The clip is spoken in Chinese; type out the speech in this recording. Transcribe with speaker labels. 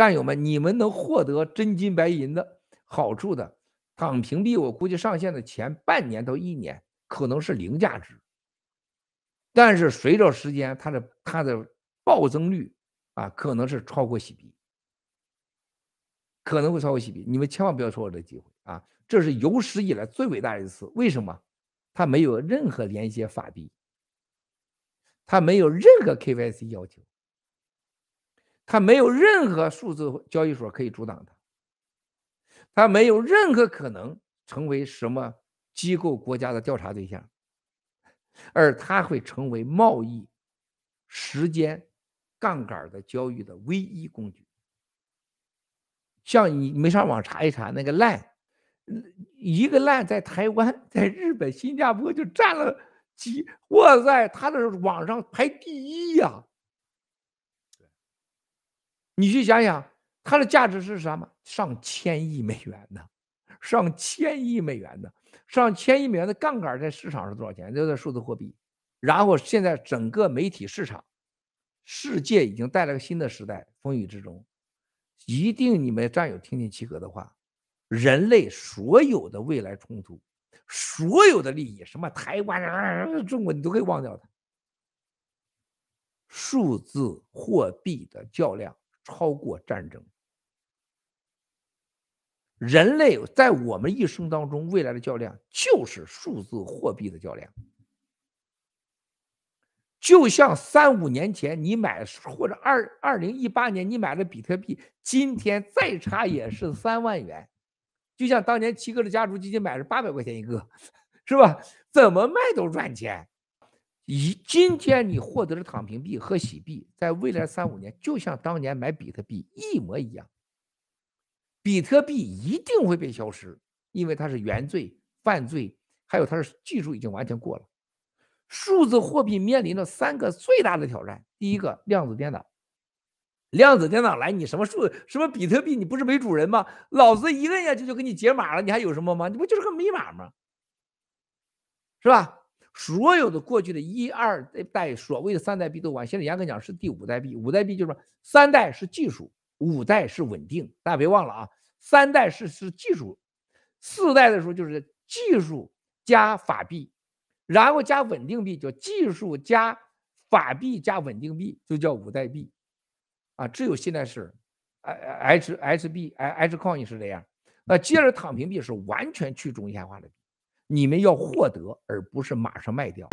Speaker 1: 战友们，你们能获得真金白银的好处的躺平币，我估计上线的前半年到一年可能是零价值。但是随着时间，它的它的暴增率啊，可能是超过洗币，可能会超过洗币。你们千万不要错过这机会啊！这是有史以来最伟大的一次。为什么？它没有任何连接法币，它没有任何 KYC 要求。它没有任何数字交易所可以阻挡它，它没有任何可能成为什么机构、国家的调查对象，而它会成为贸易、时间、杠杆的交易的唯一工具。像你没上网查一查那个烂，一个烂在台湾、在日本、新加坡就占了几，哇塞，它的网上排第一呀。你去想想，它的价值是什么？上千亿美元呢？上千亿美元呢？上千亿美元的杠杆在市场是多少钱？就在数字货币。然后现在整个媒体市场，世界已经带来个新的时代。风雨之中，一定你们战友听听齐格的话：人类所有的未来冲突，所有的利益，什么台湾、啊、中国，你都可以忘掉它。数字货币的较量。超过战争，人类在我们一生当中，未来的较量就是数字货币的较量。就像三五年前你买，或者二二零一八年你买的比特币，今天再差也是三万元。就像当年七哥的家族基金买是八百块钱一个，是吧？怎么卖都赚钱。以今天你获得了躺平币和洗币，在未来三五年，就像当年买比特币一模一样。比特币一定会被消失，因为它是原罪、犯罪，还有它的技术已经完全过了。数字货币面临着三个最大的挑战：第一个，量子电脑。量子电脑来，你什么数？什么比特币？你不是没主人吗？老子一摁下去就给你解码了。你还有什么吗？你不就是个密码吗？是吧？所有的过去的一二代所谓的三代币都完，现在严格讲是第五代币。五代币就是说，三代是技术，五代是稳定。大家别忘了啊，三代是是技术，四代的时候就是技术加法币，然后加稳定币，叫技术加法币加稳定币，就叫五代币啊。只有现在是 h h b i h Coin 是这样。那接着躺平币是完全去中心化的币。你们要获得，而不是马上卖掉。